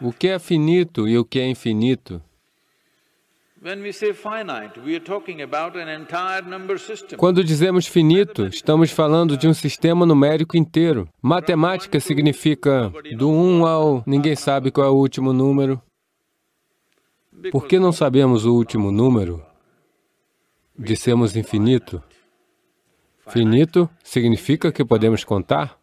O que é finito e o que é infinito? Quando dizemos finito, estamos falando de um sistema numérico inteiro. Matemática significa do 1 um ao ninguém sabe qual é o último número. Por que não sabemos o último número? Dissemos infinito. Finito significa que podemos contar?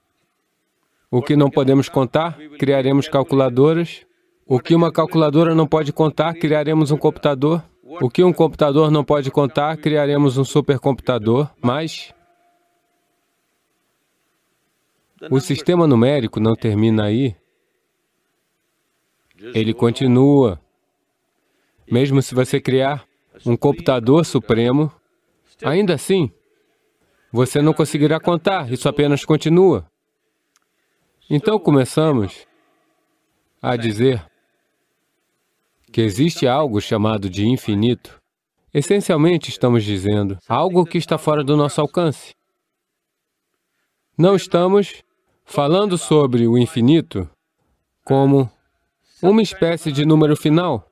O que não podemos contar, criaremos calculadoras. O que uma calculadora não pode contar, criaremos um computador. O que um computador não pode contar, criaremos um supercomputador. Mas o sistema numérico não termina aí. Ele continua. Mesmo se você criar um computador supremo, ainda assim, você não conseguirá contar, isso apenas continua. Então começamos a dizer que existe algo chamado de infinito. Essencialmente estamos dizendo algo que está fora do nosso alcance. Não estamos falando sobre o infinito como uma espécie de número final.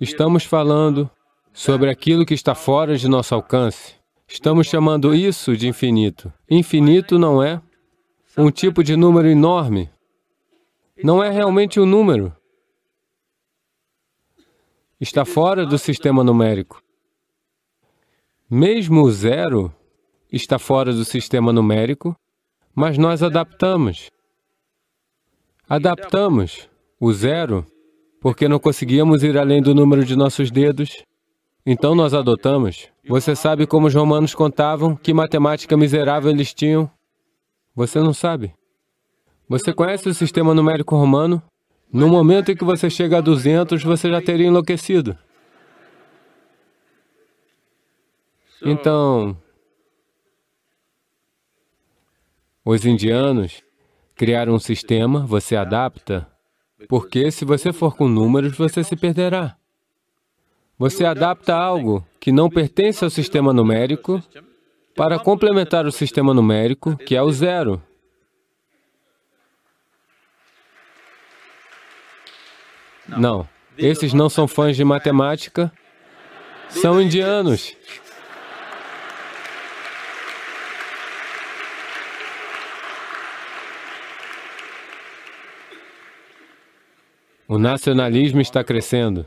Estamos falando sobre aquilo que está fora de nosso alcance. Estamos chamando isso de infinito. Infinito não é um tipo de número enorme. Não é realmente um número. Está fora do sistema numérico. Mesmo o zero está fora do sistema numérico, mas nós adaptamos. Adaptamos o zero, porque não conseguíamos ir além do número de nossos dedos, então nós adotamos. Você sabe como os romanos contavam, que matemática miserável eles tinham? Você não sabe. Você conhece o sistema numérico romano? No momento em que você chega a 200, você já teria enlouquecido. Então, os indianos criaram um sistema, você adapta, porque se você for com números, você se perderá. Você adapta algo que não pertence ao sistema numérico, para complementar o sistema numérico, que é o zero. Não, esses não são fãs de matemática, são indianos. O nacionalismo está crescendo.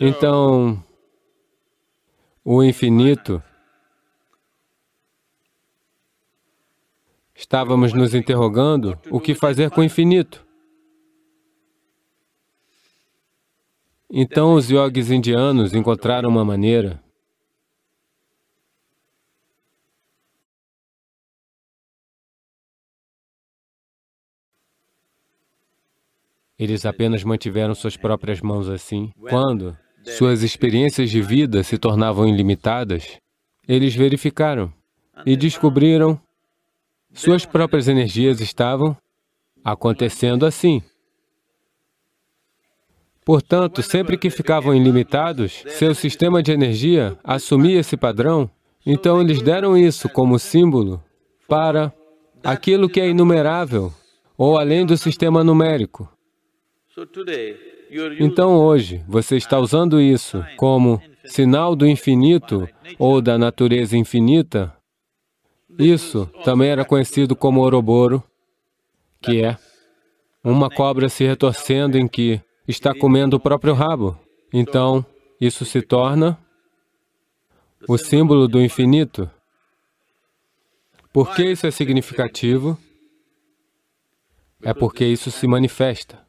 Então, o infinito, estávamos nos interrogando o que fazer com o infinito. Então, os yogis indianos encontraram uma maneira Eles apenas mantiveram suas próprias mãos assim. Quando suas experiências de vida se tornavam ilimitadas, eles verificaram e descobriram suas próprias energias estavam acontecendo assim. Portanto, sempre que ficavam ilimitados, seu sistema de energia assumia esse padrão, então eles deram isso como símbolo para aquilo que é inumerável ou além do sistema numérico. Então hoje, você está usando isso como sinal do infinito ou da natureza infinita. Isso também era conhecido como Ouroboro, que é uma cobra se retorcendo em que está comendo o próprio rabo. Então, isso se torna o símbolo do infinito. Por que isso é significativo? É porque isso se manifesta.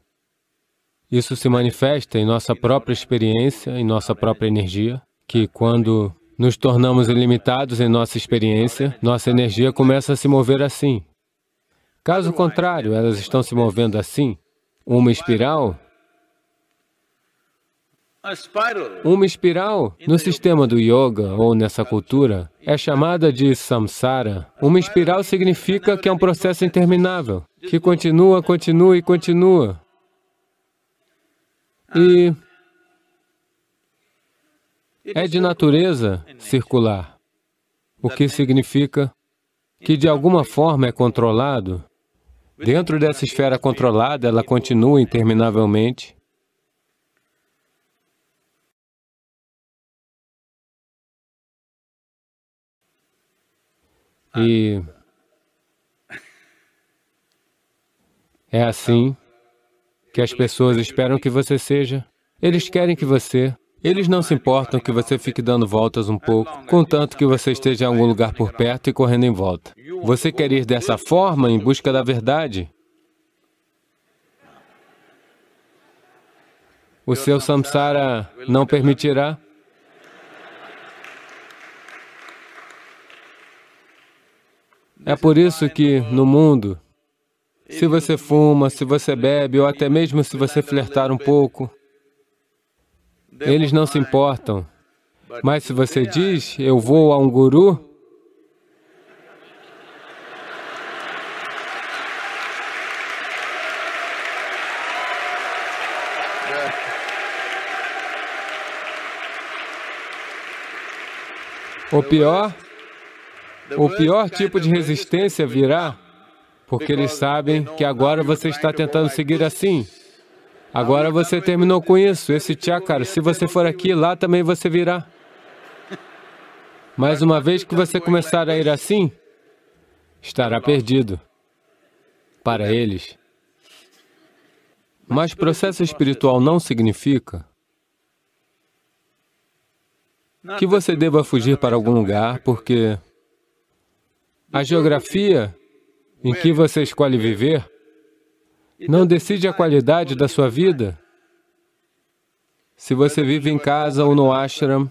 Isso se manifesta em nossa própria experiência, em nossa própria energia, que quando nos tornamos ilimitados em nossa experiência, nossa energia começa a se mover assim. Caso contrário, elas estão se movendo assim. Uma espiral uma espiral no sistema do yoga ou nessa cultura é chamada de samsara. Uma espiral significa que é um processo interminável, que continua, continua e continua e é de natureza circular, o que significa que de alguma forma é controlado. Dentro dessa esfera é controlada, ela continua interminavelmente. Ah. E é assim que as pessoas esperam que você seja. Eles querem que você... Eles não se importam que você fique dando voltas um pouco, contanto que você esteja em algum lugar por perto e correndo em volta. Você quer ir dessa forma em busca da verdade? O seu samsara não permitirá? É por isso que, no mundo, se você fuma, se você bebe, ou até mesmo se você flertar um pouco, eles não se importam. Mas se você diz, eu vou a um guru, O pior, o pior tipo de resistência virá porque eles sabem que agora você está tentando seguir assim. Agora você terminou com isso, esse chakra, se você for aqui, lá também você virá. Mas uma vez que você começar a ir assim, estará perdido para eles. Mas processo espiritual é não significa que você deva fugir para é algum lugar, porque a geografia em que você escolhe viver, não decide a qualidade da sua vida. Se você vive em casa ou no ashram,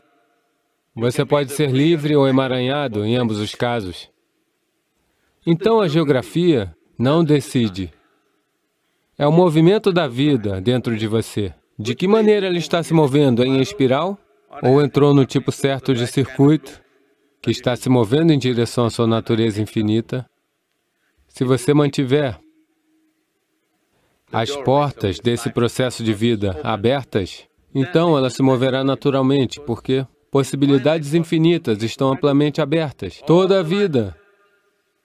você pode ser livre ou emaranhado em ambos os casos. Então a geografia não decide. É o movimento da vida dentro de você. De que maneira ela está se movendo? Em espiral? Ou entrou no tipo certo de circuito, que está se movendo em direção à sua natureza infinita? Se você mantiver as portas desse processo de vida abertas, então ela se moverá naturalmente, porque possibilidades infinitas estão amplamente abertas. Toda a vida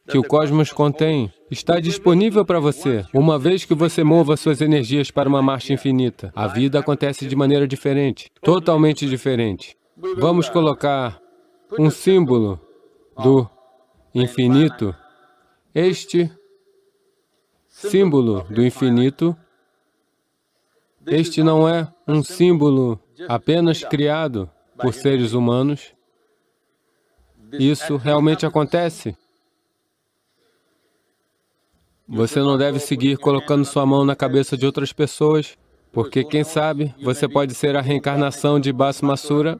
que o cosmos contém está disponível para você, uma vez que você mova suas energias para uma marcha infinita. A vida acontece de maneira diferente, totalmente diferente. Vamos colocar um símbolo do infinito este símbolo do infinito, este não é um símbolo apenas criado por seres humanos. Isso realmente acontece. Você não deve seguir colocando sua mão na cabeça de outras pessoas, porque, quem sabe, você pode ser a reencarnação de Basmassura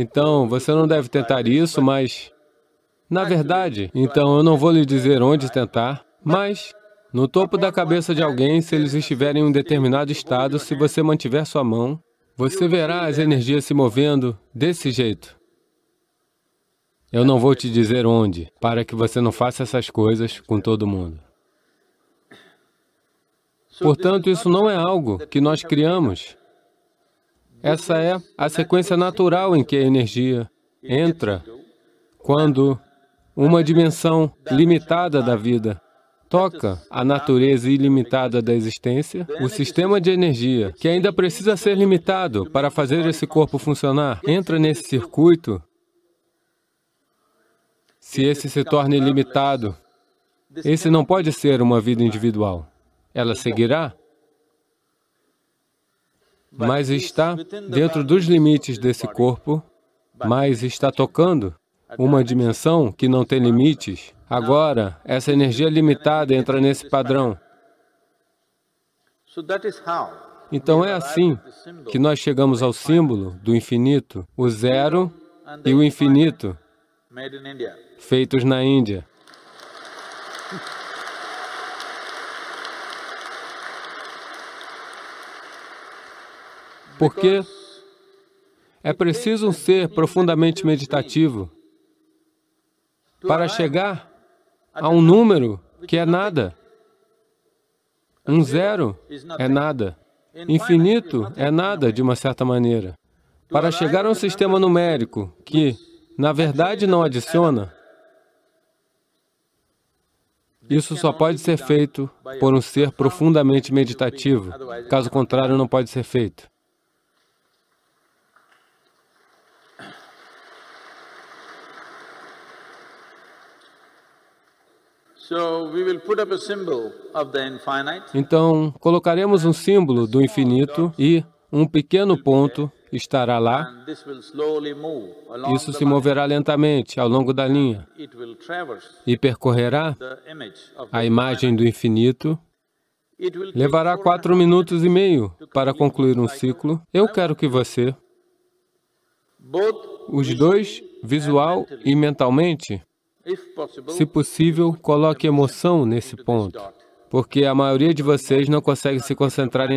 Então, você não deve tentar isso, mas... Na verdade, então eu não vou lhe dizer onde tentar, mas no topo da cabeça de alguém, se eles estiverem em um determinado estado, se você mantiver sua mão, você verá as energias se movendo desse jeito. Eu não vou te dizer onde, para que você não faça essas coisas com todo mundo. Portanto, isso não é algo que nós criamos. Essa é a sequência natural em que a energia entra quando uma dimensão limitada da vida toca a natureza ilimitada da existência, o sistema de energia, que ainda precisa ser limitado para fazer esse corpo funcionar, entra nesse circuito. Se esse se torna ilimitado, esse não pode ser uma vida individual. Ela seguirá mas está dentro dos limites desse corpo, mas está tocando uma dimensão que não tem limites. Agora, essa energia limitada entra nesse padrão. Então é assim que nós chegamos ao símbolo do infinito, o zero e o infinito, feitos na Índia. porque é preciso ser profundamente meditativo para chegar a um número que é nada. Um zero é nada. Infinito é nada, de uma certa maneira. Para chegar a um sistema numérico que, na verdade, não adiciona, isso só pode ser feito por um ser profundamente meditativo. Caso contrário, não pode ser feito. Então, colocaremos um símbolo do infinito e um pequeno ponto estará lá. Isso se moverá lentamente ao longo da linha e percorrerá a imagem do infinito. Levará quatro minutos e meio para concluir um ciclo. Eu quero que você, os dois, visual e mentalmente, se possível, coloque emoção nesse ponto, porque a maioria de vocês não consegue se concentrar em